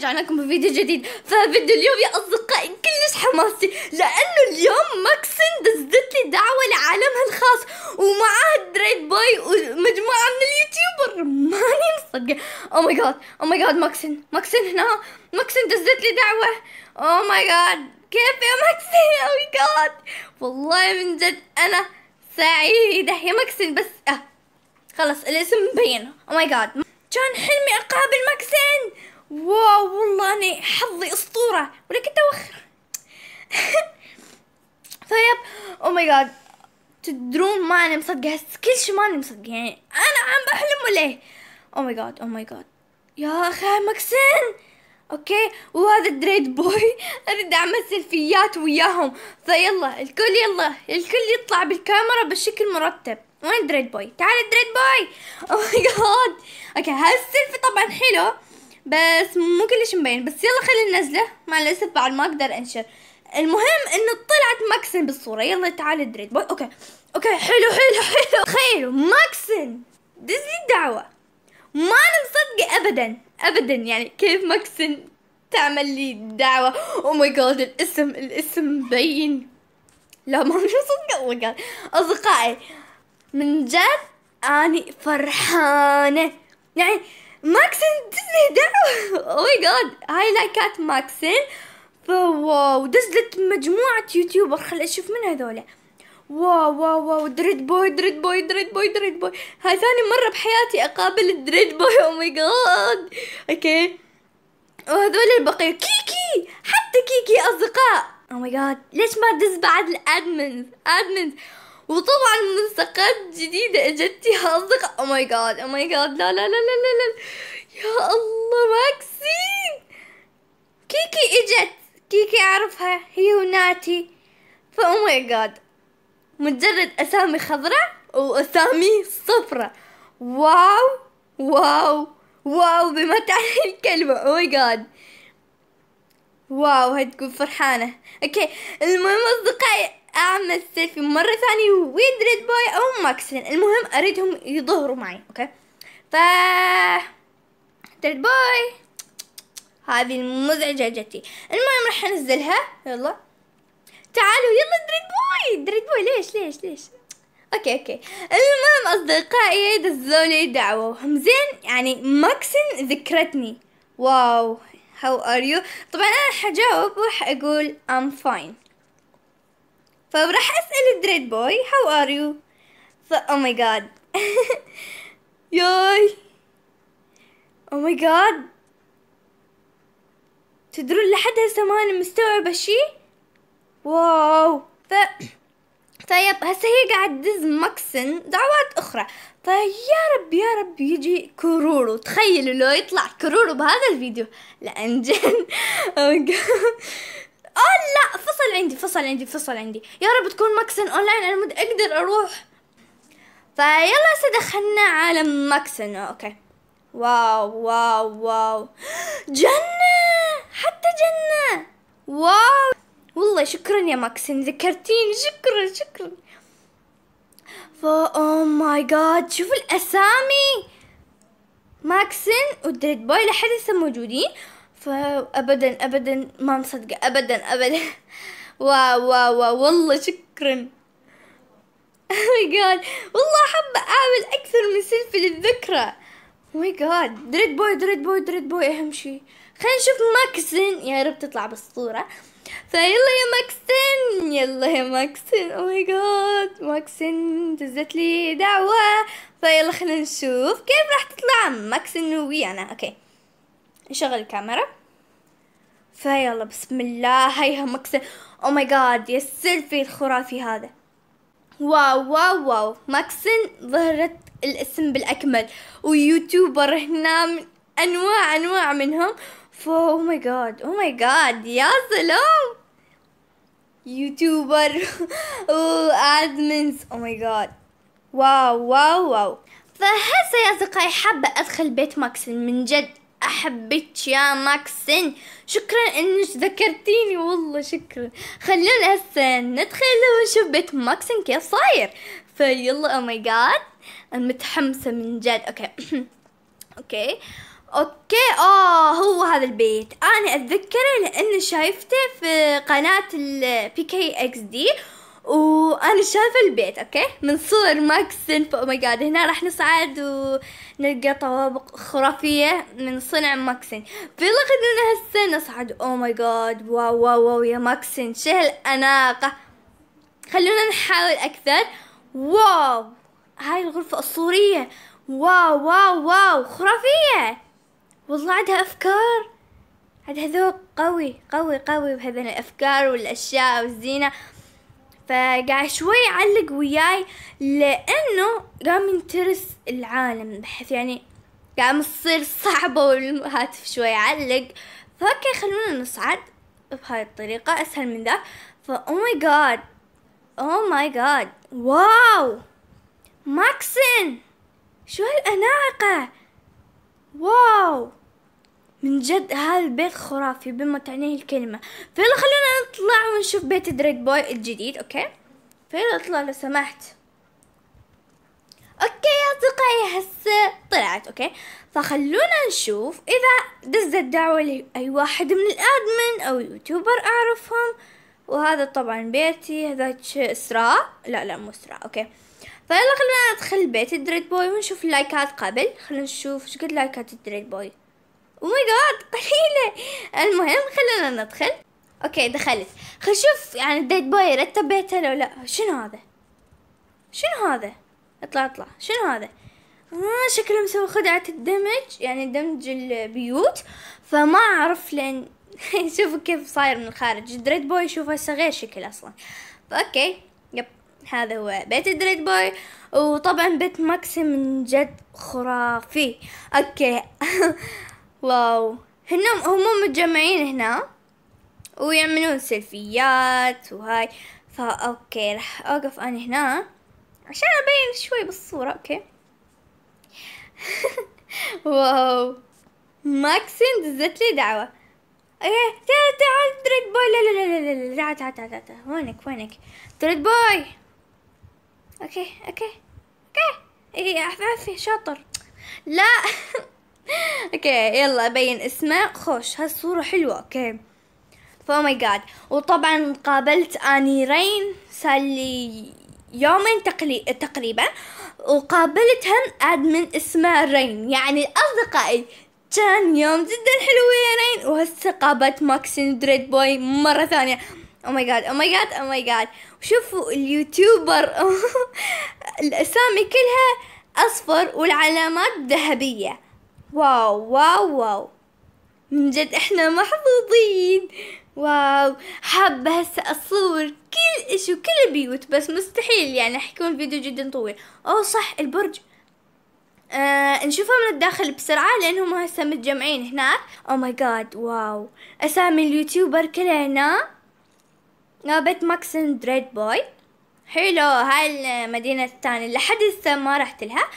رجعنا لكم بفيديو جديد ففيديو اليوم يا اصدقائي كلش حماسي لانه اليوم ماكسن دزت لي دعوه لعالمها الخاص ومعاها دريد باي ومجموعه من اليوتيوبر ماني مصدقه او oh ماي جاد او oh ماي جاد ماكسن ماكسن هنا ماكسن دزت لي دعوه او ماي جاد كيف يا ماكسن او ماي جاد والله من جد انا سعيده يا ماكسن بس آه. خلص الاسم مبين او ماي جاد كان حلمي اقابل ماكسن واو والله انا حظي اسطوره ولكن توخر طيب او ماي جاد تدرون ما انا مصدقه كل شيء ما انا مصدقه يعني انا عم بحلم ولا او ماي جاد او ماي جاد يا اخي مكسن اوكي وهذا الدريد بوي اريد اعمل سيلفيات وياهم فيلا الكل يلا الكل يطلع بالكاميرا بشكل مرتب وين دريد بوي تعال دريد بوي او ماي جاد اوكي هالسيلفي طبعا حلو بس مو كلش مبين بس يلا خلينا ننزله مع الاسف بعد ما اقدر انشر المهم انه طلعت ماكسن بالصوره يلا تعال دريد بوي اوكي اوكي حلو حلو حلو تخيلوا ماكسن دزلي الدعوه ما نصدق مصدقه ابدا ابدا يعني كيف ماكسن تعمل لي دعوه او ماي جاد الاسم الاسم مبين لا ما نصدق مصدقه او ماي جاد اصدقائي من جد اني فرحانه يعني ماكسن تزهدع او ماي جاد هاي لايكات ماكسين واو دزلت مجموعة يوتيوبر خل اشوف من هذولا واو واو واو دريد بوي دريد بوي دريد بوي دريد بوي هاي ثاني مرة بحياتي اقابل دريد بوي oh او ماي جاد اوكي وهذول البقية كيكي حتى كيكي اصدقاء او ماي جاد ليش ما دز بعد الادمنز ادمنز وطبعا منسقات جديدة اجتها oh oh اصدقاء او ماي جاد او ماي جاد لا لا لا لا لا يا الله ماكسين كيكي اجت كيكي اعرفها هي وناتي فا او ماي جاد مجرد اسامي خضراء واسامي صفرة واو واو واو بما تعني الكلمة او ماي جاد واو هتكون فرحانة اوكي المهم اصدقائي اعمل سيلفي مره ثانيه ويدريد بوي او ماكسين المهم اريدهم يظهروا معي اوكي ف دريد بوي هذه المزعجه جتي المهم راح انزلها يلا تعالوا يلا دريد بوي دريد بوي ليش ليش ليش اوكي اوكي المهم اصدقائي دزوا إيه لي دعوه وهم زين يعني ماكسن ذكرتني واو هاو ار يو طبعا انا حجاوب وحاقول ام فاين فراح أسأل دريد بوي ار يو you او ماي جاد ياي او ماي جاد تدرون لحد هسه ماني مستوعبة شي واو ف طيب هسه هي قاعد تدز ماكسن دعوات اخرى فيا طيب، رب يا رب يجي كرورو تخيلوا لو يطلع كرورو بهذا الفيديو لانجن oh اه لا فصل عندي فصل عندي فصل عندي يا رب تكون ماكسن اونلاين انا مد اقدر اروح فيلا هسه دخلنا عالم ماكسن اوكي واو واو واو جنة حتى جنة واو والله شكرا يا ماكسن ذكرتيني شكرا شكرا فا او ماي جاد شوفوا الاسامي ماكسن ودريد بوي لحد هسه موجودين فابدا ابدا ما مصدقه ابدا ابدا واو واو واو والله شكرا ماي oh جاد والله حابة أعمل أكثر من سيلفي للذكرى ماي جاد دريد بوي دريد بوي دريد بوي أهم شي خلينا نشوف ماكسن يا رب تطلع بالصورة فيلا يا ماكسن يلا يا ماكسن أو ماي جاد ماكسن دزت لي دعوة فيلا خلينا نشوف كيف راح تطلع ماكسن ويانا أوكي نشغل الكاميرا فيلا بسم الله هيها مكسر او ماي جاد يا السيلفي الخرافي هذا واو واو واو ماكسن ظهرت الاسم بالاكمل ويوتيوبر هنا من انواع انواع منهم فو ماي جاد او ماي جاد يا سلام يوتيوبر وادمنز او ماي جاد واو واو واو فهسه يا اصدقائي حابه ادخل بيت ماكسن من جد احبك يا ماكسن شكرا انك ذكرتيني والله شكرا خلونا هسه ندخل ونشوف بيت ماكسن كيف صاير فيلا او oh ماي جاد انا متحمسه من جد اوكي اوكي اوكي اه هو هذا البيت انا اتذكره لاني شايفته في قناه البي كي اكس دي وانا شايفه البيت اوكي من صور ماكسن فاو ماي oh جاد هنا راح نصعد ونلقى طوابق خرافيه من صنع ماكسن في لقد هسه نصعد او ماي جاد واو واو واو يا ماكسن شو الاناقه خلونا نحاول اكثر واو هاي الغرفه اسطوريه واو واو واو خرافيه والله عندها افكار عندها ذوق قوي قوي قوي بهذه الافكار والاشياء والزينه فقاعد شوي يعلق وياي لأنه قام ينترس العالم بحيث يعني قام تصير صعبة والهاتف شوي يعلق فأوكي خلونا نصعد بهاي الطريقة أسهل من ذاك فأو ماي جاد أو ماي جاد واو ماكسن شو هالأناقة واو من جد هذا البيت خرافي بما تعنيه الكلمة فيلا خلينا نطلع ونشوف بيت دريك بوي الجديد اوكي فيلا اطلع لو سمحت اوكي يا اصدقائي هسه طلعت اوكي فخلونا نشوف اذا دزت دعوة لاي واحد من الادمن او يوتيوبر اعرفهم وهذا طبعا بيتي هذاك اسراء لا لا مو اسراء اوكي فيلا خلونا ندخل بيت الدريد بوي ونشوف اللايكات قبل خلونا نشوف شقد لايكات الدريد بوي ماي جاد قليله المهم خلونا ندخل اوكي دخلت خل شوف يعني الديد بوي بيته لو لا شنو هذا شنو هذا اطلع اطلع شنو هذا آه شكله مسوي خدعة الدمج يعني دمج البيوت فما اعرف لين شوفوا كيف صاير من الخارج دريد بوي شوفه غير شكل اصلا اوكي يب هذا هو بيت الدريد بوي وطبعا بيت ماكسي من جد خرافي اوكي واو هم هم متجمعين هنا ويعملون سيلفيات وهاي فا اوكي راح اوقف انا هنا عشان ابين شوي بالصورة اوكي واو ماكسين دزت لي دعوة ايه تعال تعال دريد بوي لا لا لا لا لا تعال تعال تعال تعال وينك وينك دريد بوي اوكي اوكي اوكي ايه عفوا شاطر لا اوكي يلا ابين اسمه خوش هالصورة حلوة اوكي فو ماي جاد وطبعا قابلت اني رين صار لي يومين تقلي... تقريبا وقابلتهم ادمن اسمه رين يعني اصدقائي كان يوم جدا حلو يا رين وهسه قابلت ماكسين دريد بوي مره ثانيه او ماي جاد او ماي جاد او ماي جاد شوفوا اليوتيوبر الاسامي كلها اصفر والعلامات ذهبيه واو واو واو من جد احنا محظوظين واو حابة هسه اصور كل اشي وكل البيوت بس مستحيل يعني حيكون فيديو جدا طويل او صح البرج آه نشوفها من الداخل بسرعة لأنهم هسه متجمعين هناك أو ماي جاد واو أسامي اليوتيوبر كلنا ماكس اند ريد بوي حلو هاي المدينة الثانية لحد هسه ما رحت لها